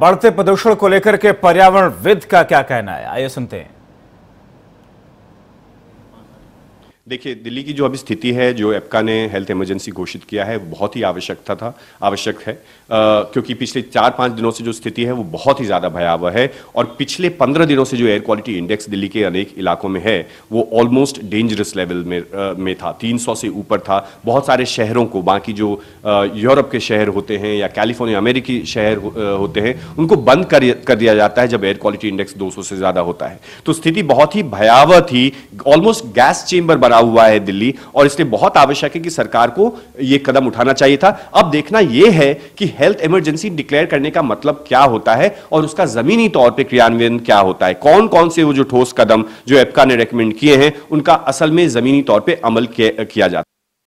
बढ़ते प्रदूषण को लेकर के पर्यावरण विद का क्या कहना है आइए सुनते हैं देखिए दिल्ली की जो अभी स्थिति है जो एपका ने हेल्थ इमरजेंसी घोषित किया है बहुत ही आवश्यकता था आवश्यक है आ, क्योंकि पिछले चार पाँच दिनों से जो स्थिति है वो बहुत ही ज़्यादा भयावह है और पिछले पंद्रह दिनों से जो एयर क्वालिटी इंडेक्स दिल्ली के अनेक इलाकों में है वो ऑलमोस्ट डेंजरस लेवल में आ, में था तीन से ऊपर था बहुत सारे शहरों को बाकी जो यूरोप के शहर होते हैं या कैलिफोर्निया अमेरिकी शहर होते हैं उनको बंद कर, कर दिया जाता है जब एयर क्वालिटी इंडेक्स दो से ज़्यादा होता है तो स्थिति बहुत ही भयावह थी ऑलमोस्ट गैस चेंबर भरा हुआ है दिल्ली और इसलिए बहुत आवश्यक है कि सरकार को यह कदम उठाना चाहिए था अब देखना यह है कि हेल्थ इमरजेंसी डिक्लेयर करने का मतलब क्या होता है और उसका जमीनी तौर पर क्रियान्वयन क्या होता है कौन कौन से वो जो ठोस कदम जो एपका ने रिकमेंड किए हैं उनका असल में जमीनी तौर पर अमल किया जाता